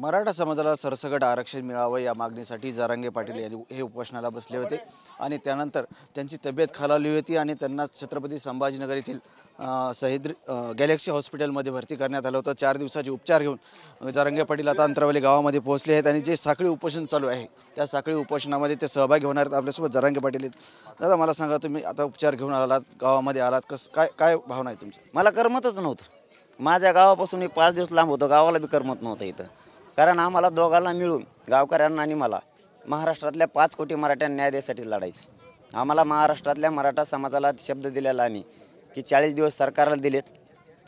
मराठा समाजाला सरसगट आरक्षण मिळावं या मागणीसाठी जारांगे पाटील यांनी हे उपोषणाला बसले होते आणि त्यानंतर त्यांची तब्येत खालावली होती आणि त्यांना छत्रपती संभाजीनगर येथील सहिद्री गॅलेक्सी हॉस्पिटलमध्ये भरती करण्यात आलं होतं चार दिवसाचे उपचार घेऊन जारांगे पाटील आता अंतरावली गावामध्ये पोहोचले आहेत आणि जे साखळी उपोषण चालू आहे त्या साखळी उपोषणामध्ये ते सहभागी होणार आहेत आपल्यासोबत जरांगे पाटील दादा मला सांगा तुम्ही आता उपचार घेऊन आलात गावामध्ये आलात कसं काय काय भावना आहे तुमची मला करमतच नव्हतं माझ्या गावापासून मी पाच दिवस लांब होतो गावाला बी करमत नव्हतं इथं कारण आम्हाला दोघांना मिळून गावकऱ्यांना आणि मला महाराष्ट्रातल्या पाच कोटी मराठ्या न्याय लढायचं आम्हाला महाराष्ट्रातल्या मराठा समाजाला शब्द दिलेला आम्ही की चाळीस दिवस सरकारला दिलेत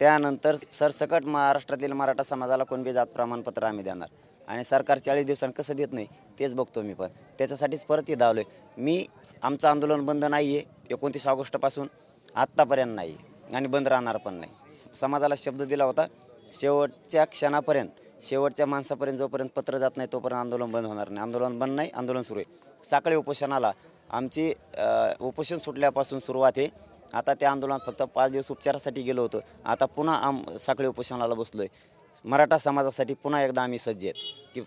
त्यानंतर सरसकट महाराष्ट्रातील मराठा समाजाला कोणबी जात प्रमाणपत्र आम्ही देणार आणि सरकार चाळीस दिवसांनी कसं देत नाही तेच बघतो मी पण त्याच्यासाठीच परत ये धावलो आहे मी आमचं आंदोलन बंद नाही आहे एकोणतीस ऑगस्टपासून आत्तापर्यंत नाही आणि बंद राहणार पण नाही समाजाला शब्द दिला होता शेवटच्या क्षणापर्यंत शेवटच्या माणसापर्यंत जोपर्यंत पत्र जात नाही तोपर्यंत आंदोलन बंद होणार नाही आंदोलन बंद नाही आंदोलन सुरू आहे साखळी उपोषणाला आमची उपोषण सुटल्यापासून सुरुवात आहे आता त्या आंदोलनात फक्त पाच दिवस उपचारासाठी गेलो होतो आता पुन्हा आम साखळी उपोषणाला बसलो आहे मराठा समाजासाठी पुन्हा एकदा आम्ही सज्ज आहेत की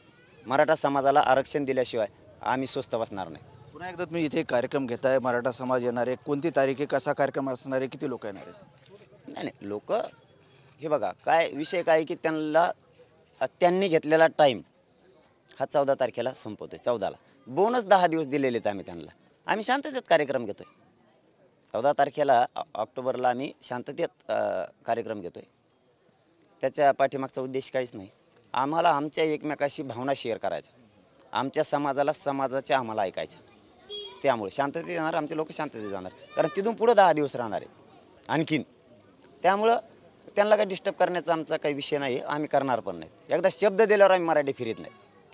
मराठा समाजाला आरक्षण दिल्याशिवाय आम्ही स्वस्त बसणार नाही पुन्हा एकदा तुम्ही इथे कार्यक्रम घेत आहे मराठा समाज येणार आहे कोणती तारीख आहे कसा कार्यक्रम असणार आहे किती लोक येणार आहेत नाही नाही लोक हे बघा काय विषय काय की त्यांना त्यांनी घेतलेला टाईम हा चौदा तारखेला संपवतो आहे चौदाला बोनस दहा दिवस दिलेले आहेत आम्ही त्यांना आम्ही शांततेत कार्यक्रम घेतो आहे चौदा तारखेला ऑक्टोबरला आम्ही शांततेत कार्यक्रम घेतो आहे त्याच्या पाठीमागचा उद्देश काहीच नाही आम्हाला आमच्या एकमेकाशी भावना शेअर करायच्या आमच्या समाजाला समाजाच्या आम्हाला ऐकायच्या त्यामुळे शांततेत येणार आमचे लोक शांततेत जाणार कारण तिथून पुढं दहा दिवस राहणार आहेत आणखीन त्यामुळं त्यांना काही डिस्टर्ब करण्याचा आमचा काही विषय नाही आम्ही करणार पण नाही एकदा शब्द दिल्यावर आम्ही मराठी फिरत नाही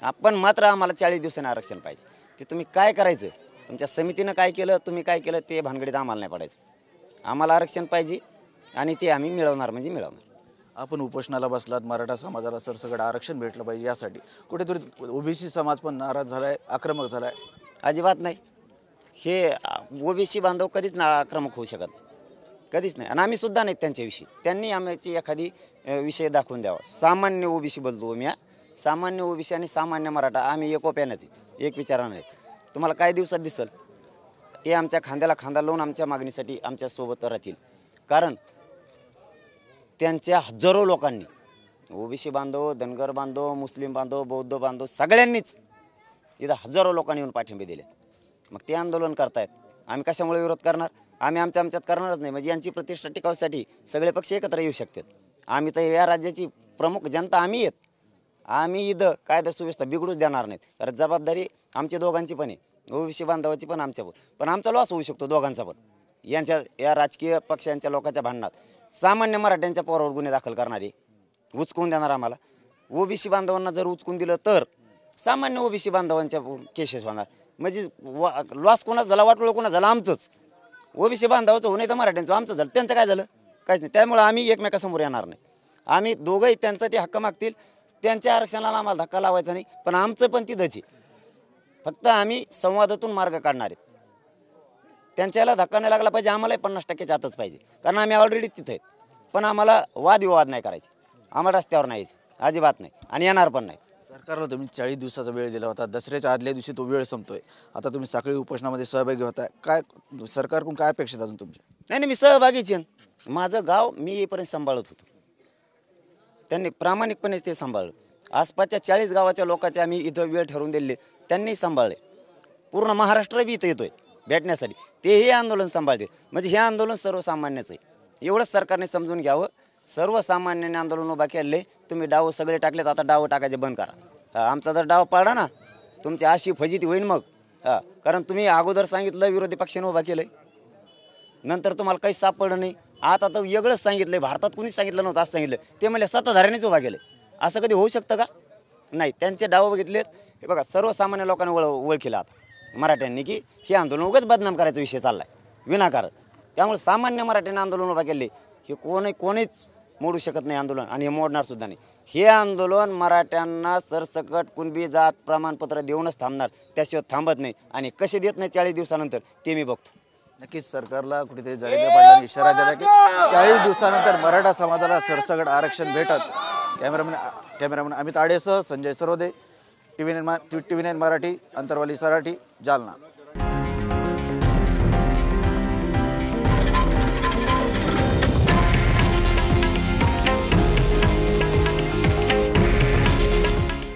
आपण मात्र आम्हाला चाळीस दिवसांनी आरक्षण पाहिजे ते तुम्ही काय करायचं तुमच्या समितीनं काय केलं तुम्ही काय केलं ते भानगडीत आम्हाला नाही पडायचं आम्हाला आरक्षण पाहिजे आणि ते आम्ही मिळवणार म्हणजे मिळवणार आपण उपोषणाला बसलात मराठा समाजाला सरसकट आरक्षण भेटलं पाहिजे यासाठी कुठेतरी ओबीसी समाज पण नाराज झाला आहे आक्रमक झाला आहे अजिबात नाही हे ओबीसी बांधव कधीच ना आक्रमक होऊ शकत कधीच नाही आणि आम्ही सुद्धा नाही त्यांच्याविषयी त्यांनी आम्ही एखादी विषय दाखवून द्यावा सामान्य ओबीसी बोलतो हो मी सामान्य ओबीसी आणि सामान्य मराठा आम्ही एकोप्यानंच एक विचारानं आहेत तुम्हाला काय दिवसात दिसल ते आमच्या खांद्याला खांदा लावून आमच्या मागणीसाठी आमच्यासोबत राहतील कारण त्यांच्या हजारो लोकांनी ओबीसी बांधव धनगर बांधव मुस्लिम बांधव बौद्ध बांधव सगळ्यांनीच इथं हजारो लोकांनी येऊन पाठिंबे दिले मग ते आंदोलन करतायत आम्ही कशामुळे विरोध करणार आम्ही आमच्या आमच्यात करणारच नाही म्हणजे यांची प्रतिष्ठा टिकावसाठी सगळे पक्ष एकत्र येऊ शकतात आम्ही तर या राज्याची प्रमुख जनता आम्ही आहेत आम्ही इथं कायदा सुव्यवस्था बिघडूच देणार नाहीत कारण जबाबदारी आमच्या दोघांची पण आहे ओबीसी बांधवाची पण आमच्यावर पण आमचा लॉस होऊ शकतो दोघांचा पण यांच्या या राजकीय पक्षांच्या लोकांच्या भांडणात सामान्य मराठ्यांच्या पोरावर गुन्हे दाखल करणारे उचकून देणार आम्हाला ओबीसी बांधवांना जर उचकून दिलं तर सामान्य ओबीसी बांधवांच्या केसेस होणार म्हणजे वा लॉस कोणाच झाला वाटलं कोणा झाला आमचंच ओबीसी बांधवाचं होणे तर मराठ्यांचं आमचं झालं त्यांचं काय झालं काहीच नाही त्यामुळं आम्ही एकमेकासमोर येणार नाही आम्ही दोघंही त्यांचं ते हक्क मागतील त्यांच्या आरक्षणाला आम्हाला धक्का लावायचा नाही पण आमचं पण ती दजी फक्त आम्ही संवादातून मार्ग काढणार आहेत त्यांच्याला धक्का नाही लागला पाहिजे आम्हालाही पन्नास टक्क्याच्या आतच पाहिजे कारण आम्ही ऑलरेडी तिथं पण आम्हाला वादविवाद नाही करायचे आम्हाला रस्त्यावर नाही यायचं अजिबात नाही आणि येणार पण नाही सरकारला तुम्ही चाळीस दिवसाचा वेळ दिला होता दसऱ्याच्या आदल्या दिवशी तो वेळ संपतोय आता तुम्ही साखळी उपोषणामध्ये सहभागी होता काय सरकारकडून काय अपेक्षित अजून तुमच्या नाही नाही मी सहभागीच आहे माझं गाव मी येईपर्यंत सांभाळत होतो त्यांनी प्रामाणिकपणे ते सांभाळलं आसपासच्या चाळीस गावाच्या लोकांचे आम्ही इथं वेळ ठरवून दिले त्यांनी सांभाळले पूर्ण महाराष्ट्र बी इथं येतोय भेटण्यासाठी तेही आंदोलन सांभाळते म्हणजे हे आंदोलन सर्वसामान्याचं आहे एवढंच सरकारने समजून घ्यावं सर्वसामान्यांनी आंदोलन उभा केले तुम्ही डाव सगळे टाकलेत आता डाव टाकायचे बंद करा आमचा जर डाव पाडा ना तुमची अशी फजिती होईल मग हा कारण तुम्ही अगोदर सांगितलं विरोधी पक्षाने उभा केलंय नंतर तुम्हाला काही सापडलं नाही आता तर वेगळंच सांगितलंय भारतात कुणीच सांगितलं नव्हतं असं सांगितलं ते म्हणजे सत्ताधाऱ्यांनीच उभा केलं असं कधी होऊ शकतं का नाही त्यांचे डाव बघितलेत हे बघा सर्वसामान्य लोकांनी ओळ ओळखीला आता मराठ्यांनी की हे आंदोलन उगाच बदनाम करायचा विषय चाललाय विनाकारण त्यामुळे सामान्य मराठ्यांनी आंदोलन उभा केले हे कोणी कोणीच मोडू शकत नाही आंदोलन आणि हे मोडणार सुद्धा नाही हे आंदोलन मराठ्यांना सरसकट कुणबी जात प्रमाणपत्र देऊनच थांबणार त्याशिवाय थांबत नाही आणि कसे देत नाही चाळीस दिवसानंतर ते मी बघतो नक्कीच सरकारला कुठेतरी जळेंद्र पडला इशारा दिला की चाळीस दिवसानंतर मराठा समाजाला सरसकट आरक्षण भेटत कॅमेरामॅन कॅमेरामॅन अमित आडेसह Sanjay Sarode T V nine मा T V nine Marathi Antarwali Sarathi Jalna